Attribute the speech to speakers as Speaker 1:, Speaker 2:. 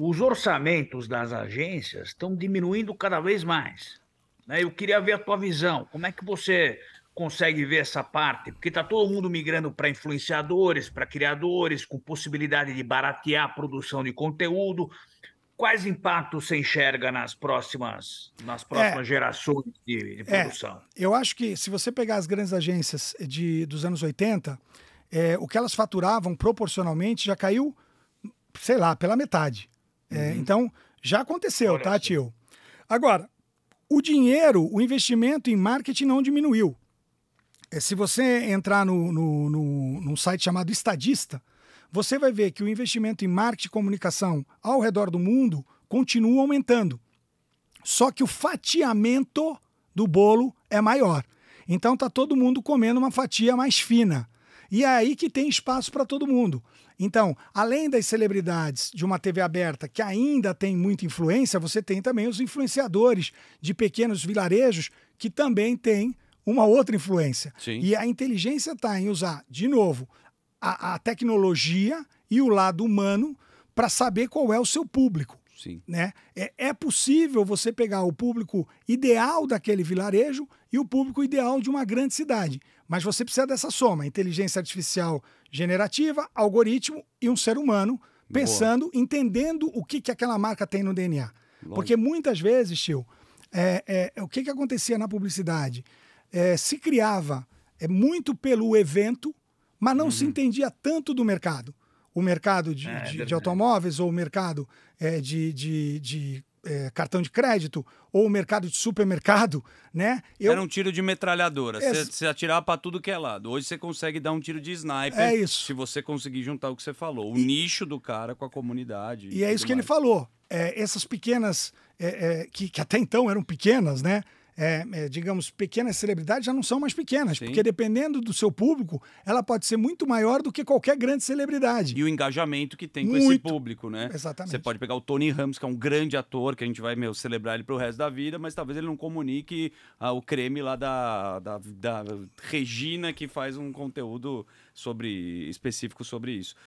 Speaker 1: os orçamentos das agências estão diminuindo cada vez mais. Né? Eu queria ver a tua visão. Como é que você consegue ver essa parte? Porque está todo mundo migrando para influenciadores, para criadores, com possibilidade de baratear a produção de conteúdo. Quais impactos você enxerga nas próximas, nas próximas é, gerações de, de é, produção?
Speaker 2: É, eu acho que se você pegar as grandes agências de, dos anos 80, é, o que elas faturavam proporcionalmente já caiu, sei lá, pela metade. É, uhum. Então, já aconteceu, Parece. tá, tio? Agora, o dinheiro, o investimento em marketing não diminuiu. É, se você entrar no, no, no, num site chamado Estadista, você vai ver que o investimento em marketing e comunicação ao redor do mundo continua aumentando. Só que o fatiamento do bolo é maior. Então tá todo mundo comendo uma fatia mais fina. E é aí que tem espaço para todo mundo. Então, além das celebridades de uma TV aberta que ainda tem muita influência, você tem também os influenciadores de pequenos vilarejos que também têm uma outra influência. Sim. E a inteligência está em usar, de novo, a, a tecnologia e o lado humano para saber qual é o seu público. Sim. Né? É, é possível você pegar o público ideal daquele vilarejo e o público ideal de uma grande cidade. Mas você precisa dessa soma: inteligência artificial generativa, algoritmo e um ser humano pensando, Boa. entendendo o que, que aquela marca tem no DNA. Lógico. Porque muitas vezes, tio, é, é, o que, que acontecia na publicidade? É, se criava é muito pelo evento, mas não uhum. se entendia tanto do mercado o mercado de, é, de, de automóveis ou o mercado é, de, de, de é, cartão de crédito ou o mercado de supermercado, né? Eu... Era um
Speaker 3: tiro de metralhadora. Você é... atirava para tudo que é lado. Hoje você consegue dar um tiro de sniper. É isso. Se você conseguir juntar o que você falou, o e... nicho do cara com a comunidade. E, e é isso que mais. ele
Speaker 2: falou. É, essas pequenas, é, é, que, que até então eram pequenas, né? é, é, digamos, pequenas celebridades já não são mais pequenas, Sim. porque dependendo do seu público, ela pode ser muito maior do que qualquer grande celebridade.
Speaker 3: E o engajamento que tem muito. com esse público, né? Exatamente. Você pode pegar o Tony Ramos, que é um grande ator, que a gente vai meu, celebrar ele pro resto da vida, mas talvez ele não comunique ah, o creme lá da, da, da Regina, que faz um conteúdo sobre específico sobre isso.